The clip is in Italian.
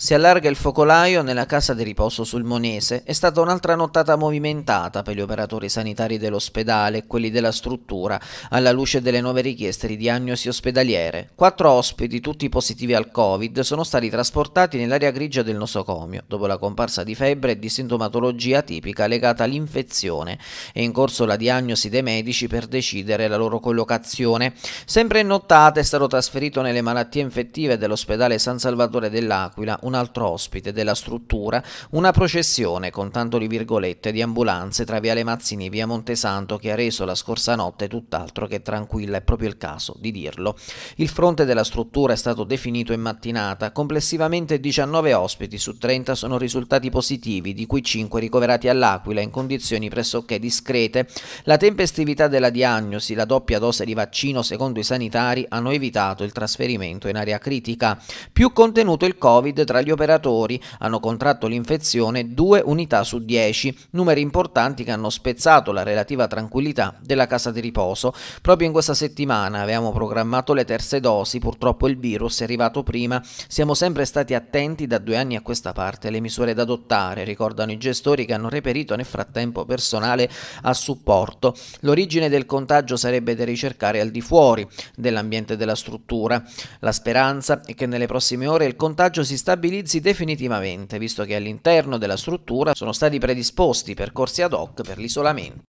Si allarga il focolaio nella casa di riposo sul Monese. È stata un'altra nottata movimentata per gli operatori sanitari dell'ospedale e quelli della struttura, alla luce delle nuove richieste di diagnosi ospedaliere. Quattro ospiti, tutti positivi al Covid, sono stati trasportati nell'area grigia del nosocomio, dopo la comparsa di febbre e di sintomatologia tipica legata all'infezione. È in corso la diagnosi dei medici per decidere la loro collocazione. Sempre in nottata è stato trasferito nelle malattie infettive dell'ospedale San Salvatore dell'Aquila un altro ospite della struttura, una processione con tanto di virgolette di ambulanze tra Viale Mazzini e Via Montesanto che ha reso la scorsa notte tutt'altro che tranquilla, è proprio il caso di dirlo. Il fronte della struttura è stato definito in mattinata, complessivamente 19 ospiti su 30 sono risultati positivi, di cui 5 ricoverati all'Aquila in condizioni pressoché discrete. La tempestività della diagnosi, la doppia dose di vaccino secondo i sanitari hanno evitato il trasferimento in area critica. Più contenuto il Covid tra tra gli operatori hanno contratto l'infezione due unità su dieci, numeri importanti che hanno spezzato la relativa tranquillità della casa di riposo. Proprio in questa settimana avevamo programmato le terze dosi, purtroppo il virus è arrivato prima. Siamo sempre stati attenti da due anni a questa parte alle misure da adottare, ricordano i gestori che hanno reperito nel frattempo personale a supporto. L'origine del contagio sarebbe da ricercare al di fuori dell'ambiente della struttura. La speranza è che nelle prossime ore il contagio si stabilizzi stabilizzi definitivamente, visto che all'interno della struttura sono stati predisposti percorsi ad hoc per l'isolamento.